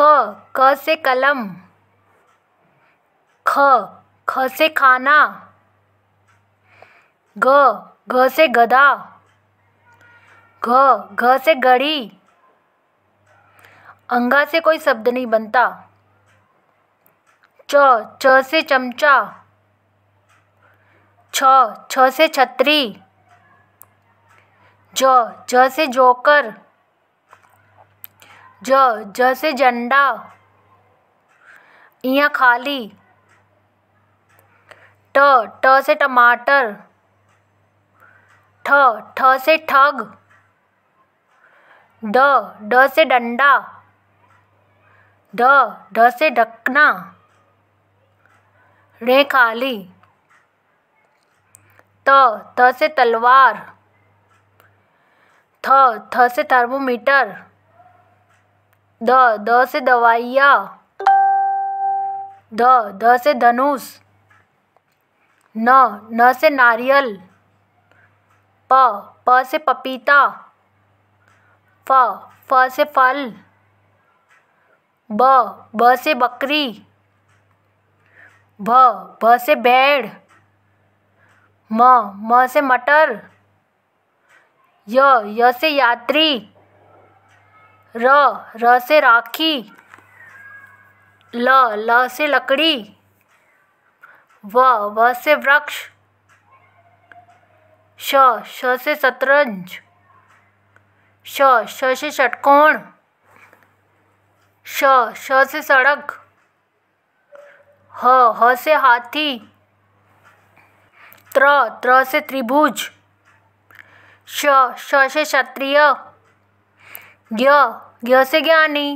क क से कलम ख ख से खाना ग ग से गदा घ घ से घड़ी अंगा से कोई शब्द नहीं बनता च च से चमचा छ छ से छतरी ज ज से जोकर ज ज से झंडा इं खाली ट ट से टमाटर ठ ठ से ठग ड ड से डंडा ड ढ से ढकना रे खाली त त से तलवार थ थ से थर्मोमीटर द द से दवाइया द द से धनुष न न से नारियल प प से पपीता फ फ से फल ब ब से बकरी भ भ से भेड़ म म से मटर य य से यात्री र र से राखी ल ल से लकड़ी व व से वृक्ष श श से शतरंज श श से षटकोण श श से सड़क ह ह से हाथी त्र त्र से त्रिभुज श श से क्षत्रिय ज्ञ ज्ञ से ज्ञानी